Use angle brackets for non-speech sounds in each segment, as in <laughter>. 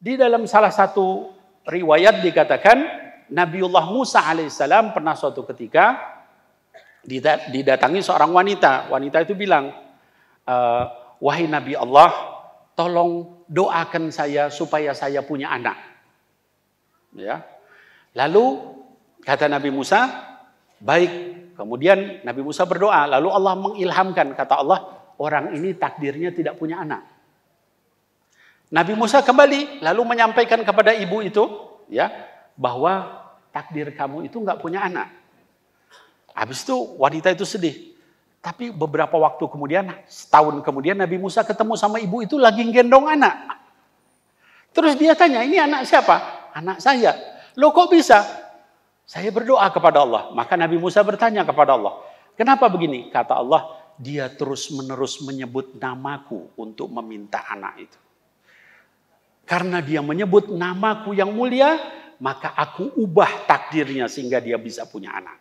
Di dalam salah satu riwayat dikatakan Nabiullah Musa alaihissalam pernah suatu ketika didatangi seorang wanita. Wanita itu bilang, e, wahai Nabi Allah, tolong doakan saya supaya saya punya anak. Ya. Lalu kata Nabi Musa, baik. Kemudian Nabi Musa berdoa, lalu Allah mengilhamkan kata Allah, orang ini takdirnya tidak punya anak. Nabi Musa kembali lalu menyampaikan kepada ibu itu ya bahwa takdir kamu itu nggak punya anak. Habis itu wanita itu sedih. Tapi beberapa waktu kemudian, setahun kemudian Nabi Musa ketemu sama ibu itu lagi gendong anak. Terus dia tanya, ini anak siapa? Anak saya. Lo kok bisa? Saya berdoa kepada Allah. Maka Nabi Musa bertanya kepada Allah. Kenapa begini? Kata Allah, dia terus menerus menyebut namaku untuk meminta anak itu. Karena dia menyebut namaku yang mulia, maka aku ubah takdirnya sehingga dia bisa punya anak.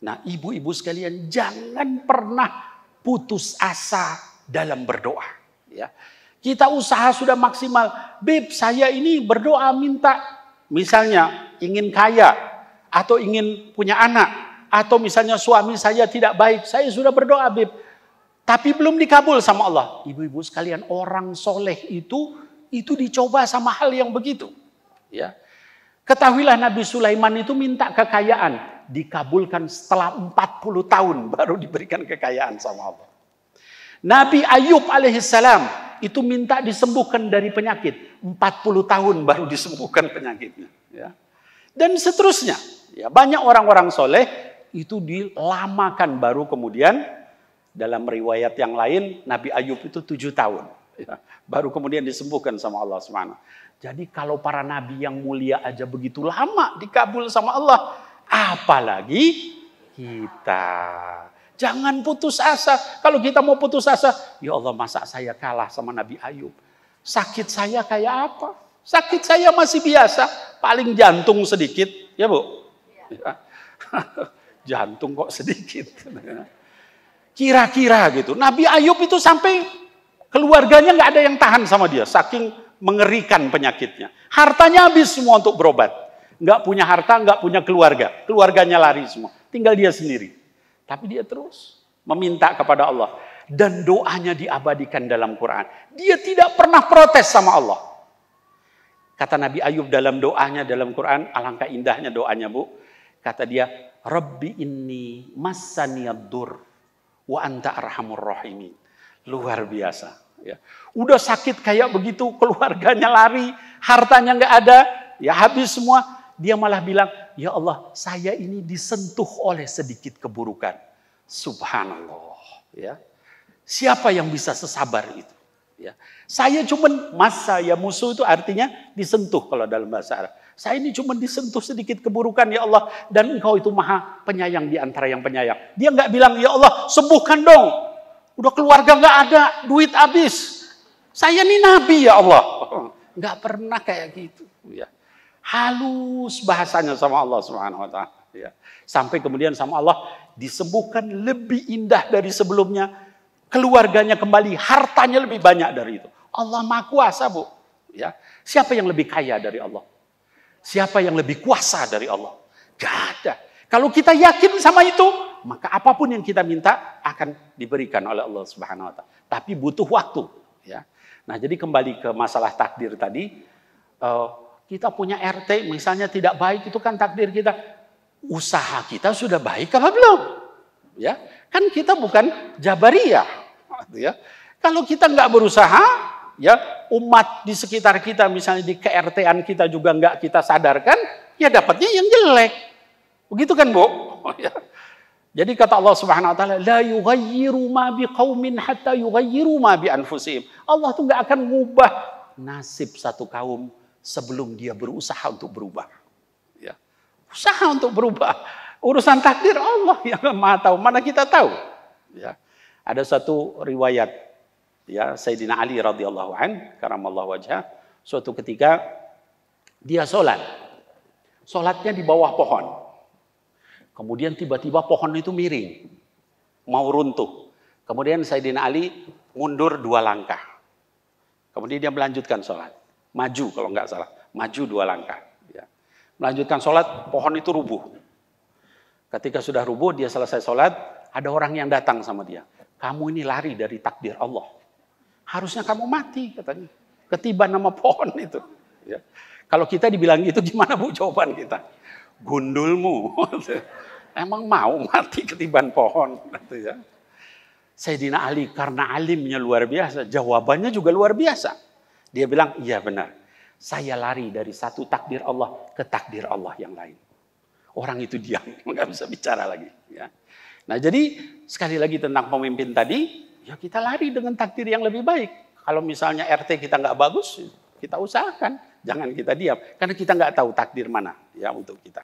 Nah ibu-ibu sekalian jangan pernah putus asa dalam berdoa. Ya. Kita usaha sudah maksimal. Beb saya ini berdoa minta misalnya ingin kaya atau ingin punya anak. Atau misalnya suami saya tidak baik. Saya sudah berdoa Beb. Tapi belum dikabul sama Allah. Ibu-ibu sekalian orang soleh itu itu dicoba sama hal yang begitu. Ya. Ketahuilah Nabi Sulaiman itu minta kekayaan. Dikabulkan setelah 40 tahun baru diberikan kekayaan sama Allah. Nabi Ayub alaihissalam itu minta disembuhkan dari penyakit. 40 tahun baru disembuhkan penyakitnya. Ya. Dan seterusnya. Ya, banyak orang-orang soleh itu dilamakan baru kemudian dalam riwayat yang lain Nabi Ayub itu tujuh tahun. Ya, baru kemudian disembuhkan sama Allah SWT. Jadi kalau para nabi yang mulia aja begitu lama dikabul sama Allah, apalagi kita. Jangan putus asa. Kalau kita mau putus asa, ya Allah masa saya kalah sama Nabi Ayub. Sakit saya kayak apa? Sakit saya masih biasa, paling jantung sedikit, ya Bu. Ya. <laughs> jantung kok sedikit. <laughs> Kira-kira gitu. Nabi Ayub itu sampai Keluarganya nggak ada yang tahan sama dia, saking mengerikan penyakitnya. Hartanya habis semua untuk berobat. Nggak punya harta, nggak punya keluarga. Keluarganya lari semua. Tinggal dia sendiri. Tapi dia terus meminta kepada Allah. Dan doanya diabadikan dalam Quran. Dia tidak pernah protes sama Allah. Kata Nabi Ayub dalam doanya dalam Quran, alangkah indahnya doanya bu. Kata dia, Rabbi ini, masaniyadur wa anta arhamur rahimin. Luar biasa. Ya. Udah sakit kayak begitu, <laughs> keluarganya lari, hartanya nggak ada, ya habis semua. Dia malah bilang, ya Allah, saya ini disentuh oleh sedikit keburukan. Subhanallah. Ya. Siapa yang bisa sesabar itu? Ya. Saya cuma masa ya musuh itu artinya disentuh kalau dalam bahasa Arab. Saya ini cuma disentuh sedikit keburukan ya Allah dan engkau itu maha penyayang di antara yang penyayang. Dia nggak bilang ya Allah sembuhkan dong Udah keluarga nggak ada, duit habis. Saya nih nabi ya Allah. <laughs> Nggak pernah kayak gitu. Ya. Halus bahasanya sama Allah Subhanahu Wa Taala. Ya. Sampai kemudian sama Allah disembuhkan lebih indah dari sebelumnya. Keluarganya kembali, hartanya lebih banyak dari itu. Allah maha kuasa bu. Ya. Siapa yang lebih kaya dari Allah? Siapa yang lebih kuasa dari Allah? Gak ada. Kalau kita yakin sama itu, maka apapun yang kita minta akan diberikan oleh Allah Subhanahu wa taala. Tapi butuh waktu, ya. Nah, jadi kembali ke masalah takdir tadi, eh, kita punya RT misalnya tidak baik itu kan takdir kita. Usaha kita sudah baik apa belum? Ya, kan kita bukan jabariyah, gitu ya. Kalau kita nggak berusaha, ya umat di sekitar kita misalnya di KRT-an kita juga nggak kita sadarkan, ya dapatnya yang jelek. Begitu kan, Bu? Oh, <laughs> ya. Jadi kata Allah Subhanahu wa taala, la yughayyiru ma biqaumin hatta yughayyiru ma bi anfusihim. Allah tuh nggak akan ngubah nasib satu kaum sebelum dia berusaha untuk berubah. Ya. Usaha untuk berubah. Urusan takdir Allah yang Maha tahu, mana kita tahu. Ya. Ada satu riwayat ya Sayyidina Ali radhiyallahu an karamallahu wajah. suatu ketika dia sholat sholatnya di bawah pohon Kemudian tiba-tiba pohon itu miring, mau runtuh. Kemudian Sayyidina Ali mundur dua langkah. Kemudian dia melanjutkan sholat. Maju kalau nggak salah, maju dua langkah. Ya. Melanjutkan sholat, pohon itu rubuh. Ketika sudah rubuh, dia selesai sholat, ada orang yang datang sama dia. Kamu ini lari dari takdir Allah. Harusnya kamu mati, katanya. Ketiban nama pohon itu. Ya. Kalau kita dibilang itu gimana bu jawaban kita? gundulmu. <laughs> Emang mau mati ketiban pohon. Gitu ya. Sayyidina Ali karena alimnya luar biasa, jawabannya juga luar biasa. Dia bilang, iya benar. Saya lari dari satu takdir Allah ke takdir Allah yang lain. Orang itu diam, <laughs> nggak bisa bicara lagi. Ya. Nah jadi sekali lagi tentang pemimpin tadi, ya kita lari dengan takdir yang lebih baik. Kalau misalnya RT kita nggak bagus, kita usahakan, jangan kita diam. Karena kita nggak tahu takdir mana ya untuk kita.